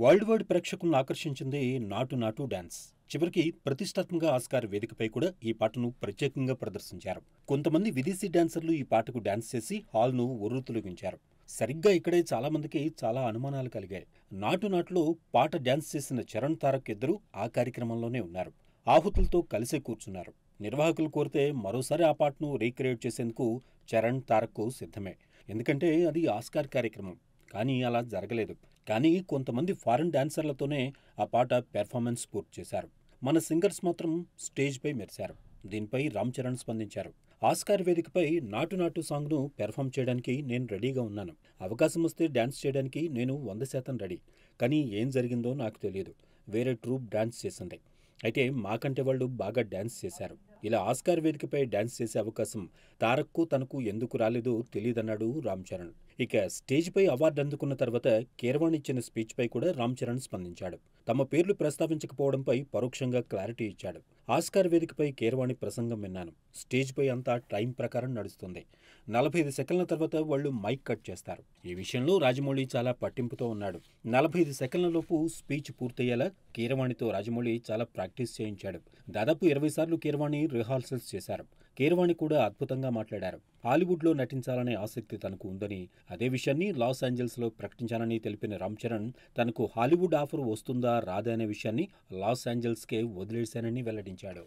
world wide ప్రేక్షకులను ఆకర్షించింది నాటు నాటు డాన్స్ చివరికి ప్రతిష్టాత్మక ఆస్కార్ వేదికపై కూడా ఈ పాటను ప్రత్యేకంగా ప్రదర్శించారు కొంతమంది విదేశీ డాన్సర్లు ఈ పాటకు డాన్స్ చేసి హాల్ను వించారు సరిగ్గా ఇక్కడే చాలామందికి చాలా అనుమానాలు కలిగాయి నాటు నాటులో పాట డాన్స్ చేసిన చరణ్ తారక్ ఇద్దరు ఆ కార్యక్రమంలోనే ఉన్నారు ఆహుతులతో కలిసే కూర్చున్నారు నిర్వాహకులు కోరితే మరోసారి ఆ పాటను రీక్రియేట్ చేసేందుకు చరణ్ తారక్ సిద్ధమే ఎందుకంటే అది ఆస్కార్ కార్యక్రమం కానీ అలా జరగలేదు కానీ కొంతమంది ఫారెన్ డాన్సర్లతోనే ఆ పాట పెర్ఫార్మెన్స్ పూర్తి చేశారు మన సింగర్స్ మాత్రం స్టేజ్పై మెరిశారు దీనిపై రామ్ చరణ్ స్పందించారు ఆస్కార్ వేదికపై నాటు నాటు సాంగ్ను పెర్ఫామ్ చేయడానికి నేను రెడీగా ఉన్నాను అవకాశం వస్తే డ్యాన్స్ చేయడానికి నేను వంద శాతం రెడీ కానీ ఏం జరిగిందో నాకు తెలియదు వేరే ట్రూప్ డ్యాన్స్ చేసింది అయితే మాకంటే వాళ్ళు బాగా డ్యాన్స్ చేశారు ఇలా ఆస్కార్ వేదికపై డ్యాన్స్ చేసే అవకాశం తారక్కు తనకు ఎందుకు రాలేదో తెలియదన్నాడు రామ్ చరణ్ ఇక స్టేజ్పై అవార్డు అందుకున్న తర్వాత కీరవాణి ఇచ్చిన స్పీచ్పై కూడా రామ్ చరణ్ స్పందించాడు తమ పేర్లు ప్రస్తావించకపోవడంపై పరోక్షంగా క్లారిటీ ఇచ్చాడు ఆస్కార్ వేదికపై కీరవాణి ప్రసంగం విన్నాను స్టేజ్పై అంతా టైం ప్రకారం నడుస్తుంది నలభై ఐదు సెకండ్ల తర్వాత వాళ్ళు మైక్ కట్ చేస్తారు ఈ విషయంలో రాజమౌళి చాలా పట్టింపుతో ఉన్నాడు నలభై ఐదు సెకండ్లలోపు స్పీచ్ పూర్తయ్యేలా కీరవాణితో రాజమౌళి చాలా ప్రాక్టీస్ చేయించాడు దాదాపు ఇరవై సార్లు కీరవాణి రిహార్సల్స్ చేశారు కీరవాణి కూడా అద్భుతంగా మాట్లాడారు హాలీవుడ్లో నటించాలనే ఆసక్తి తనకు ఉందని అదే విషయాన్ని లాస్ ఏంజల్స్లో ప్రకటించానని తెలిపిన రామ్ చరణ్ తనకు హాలీవుడ్ ఆఫర్ వస్తుందా రాదా అనే విషయాన్ని లాస్ ఏంజల్స్కే వదిలేశానని వెల్లడించాడు